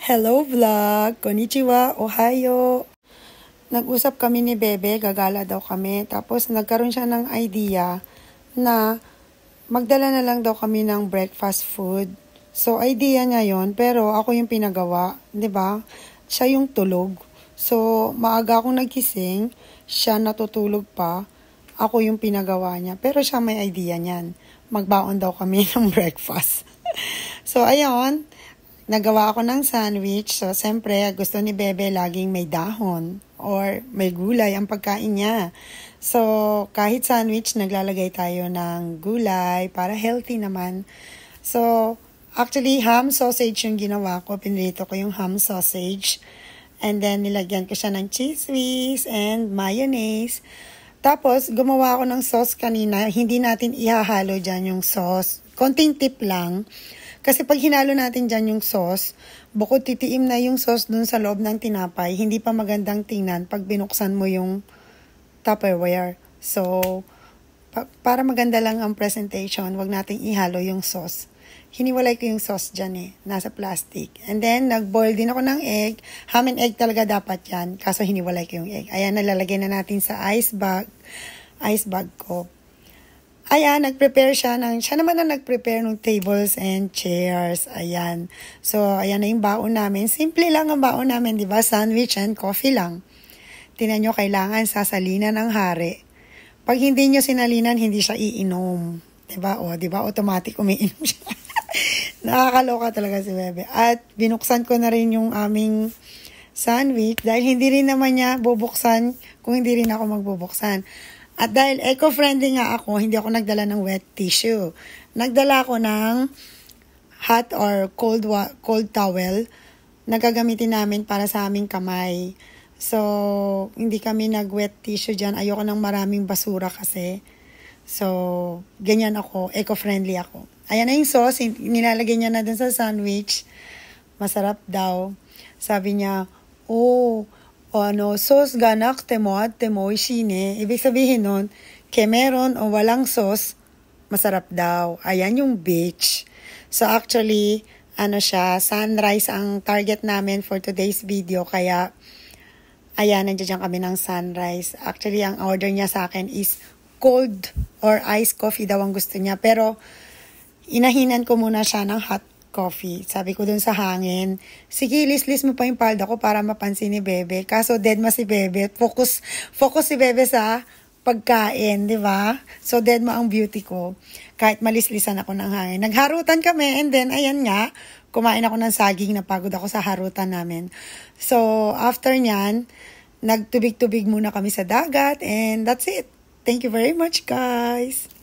Hello vlog! Konnichiwa! Ohio! Nag-usap kami ni Bebe, gagala daw kami. Tapos nagkaroon siya ng idea na magdala na lang daw kami ng breakfast food. So idea niya yon pero ako yung pinagawa, 'di ba? Siya yung tulog. So maaga akong nagising, siya natutulog pa. Ako yung pinagawa niya, pero siya may idea niyan. Magbaon daw kami ng breakfast. so ayon Nagawa ako ng sandwich. So, siyempre, gusto ni Bebe laging may dahon or may gulay ang pagkain niya. So, kahit sandwich, naglalagay tayo ng gulay para healthy naman. So, actually, ham sausage yung ginawa ko. Pinrito ko yung ham sausage. And then, nilagyan ko siya ng cheese whiz and mayonnaise. Tapos, gumawa ako ng sauce kanina. Hindi natin ihahalo dyan yung sauce. Konting tip lang. Kasi pag hinalo natin dyan yung sauce, bukod titiim na yung sauce dun sa loob ng tinapay, hindi pa magandang tingnan pag binuksan mo yung Tupperware. So, pa- para maganda lang ang presentation, wag nating ihalo yung sauce. Hiniwalay ko yung sauce dyan eh, nasa plastic. And then, nag-boil din ako ng egg. Ham and egg talaga dapat yan, kaso hiniwalay ko yung egg. Ayan, nalalagay na natin sa ice bag, ice bag ko. Ayan, nag-prepare siya ng, siya naman ang nag-prepare ng tables and chairs. Ayan. So, ayan na yung baon namin. Simple lang ang baon namin, di ba? Sandwich and coffee lang. Tinan nyo, kailangan sasalinan ng hari. Pag hindi nyo sinalinan, hindi siya iinom. Di ba? O, di ba? Automatic umiinom siya. Nakakaloka talaga si Bebe. At binuksan ko na rin yung aming sandwich dahil hindi rin naman niya bubuksan kung hindi rin ako magbubuksan. At dahil eco-friendly nga ako, hindi ako nagdala ng wet tissue. Nagdala ako ng hot or cold, cold towel na gagamitin namin para sa aming kamay. So, hindi kami nag-wet tissue dyan. Ayoko ng maraming basura kasi. So, ganyan ako. Eco-friendly ako. Ayan na yung sauce. Nilalagay niya na dun sa sandwich. Masarap daw. Sabi niya, oh, o ano, sauce ga naktemo at temo ishine, ibig sabihin nun, ke meron o walang sauce, masarap daw. Ayan yung bitch. So actually, ano siya, sunrise ang target namin for today's video. Kaya, ayan, nandiyan kami ng sunrise. Actually, ang order niya sa akin is cold or iced coffee daw ang gusto niya. Pero, inahinan ko muna siya ng hot coffee. Sabi ko dun sa hangin, sige, list-list mo pa yung palda ko para mapansin ni Bebe. Kaso dead ma si Bebe. Focus, focus si Bebe sa pagkain, di ba? So, dead ma ang beauty ko. Kahit malislisan ako ng hangin. Nagharutan kami and then, ayan nga, kumain ako ng saging, napagod ako sa harutan namin. So, after nyan, nagtubig-tubig muna kami sa dagat and that's it. Thank you very much, guys!